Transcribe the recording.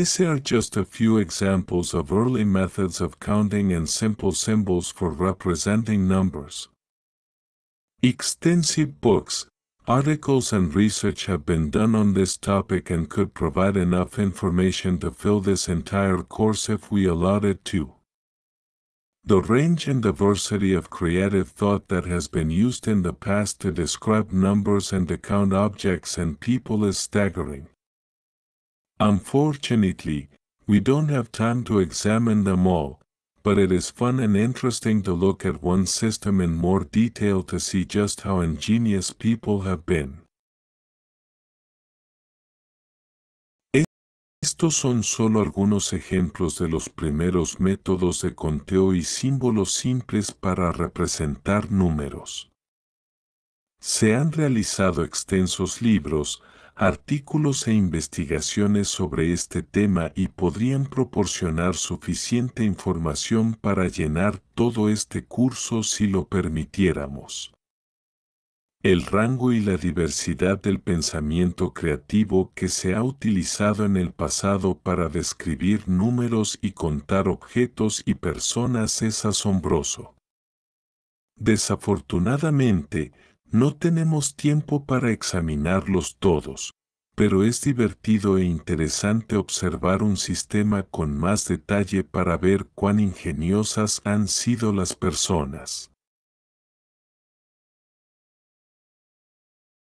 These are just a few examples of early methods of counting and simple symbols for representing numbers. Extensive books, articles and research have been done on this topic and could provide enough information to fill this entire course if we allowed it to. The range and diversity of creative thought that has been used in the past to describe numbers and to count objects and people is staggering. Unfortunately, we don't have time to examine them all, but it is fun and interesting to look at one system in more detail to see just how ingenious people have been. Estos son solo algunos ejemplos de los primeros métodos de conteo y símbolos simples para representar números. Se han realizado extensos libros, artículos e investigaciones sobre este tema y podrían proporcionar suficiente información para llenar todo este curso si lo permitiéramos. El rango y la diversidad del pensamiento creativo que se ha utilizado en el pasado para describir números y contar objetos y personas es asombroso. Desafortunadamente, no tenemos tiempo para examinarlos todos, pero es divertido e interesante observar un sistema con más detalle para ver cuán ingeniosas han sido las personas.